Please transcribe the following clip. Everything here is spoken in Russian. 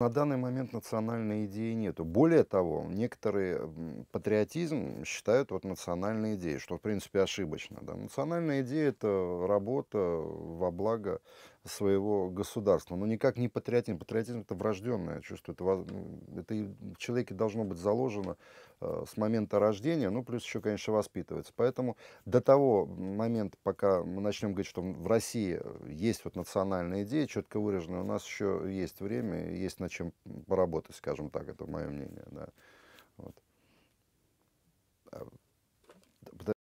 На данный момент национальной идеи нету. Более того, некоторые патриотизм считают вот национальной идеей, что в принципе ошибочно. Да? Национальная идея это работа во благо своего государства. Но никак не патриотизм. Патриотизм это врожденное чувство. Это, это в человеке должно быть заложено э, с момента рождения, ну плюс еще, конечно, воспитывается. Поэтому до того момента, пока мы начнем говорить, что в России э, есть вот национальная идея, четко выраженная, у нас еще есть время, есть над чем поработать, скажем так, это мое мнение. Да. Вот.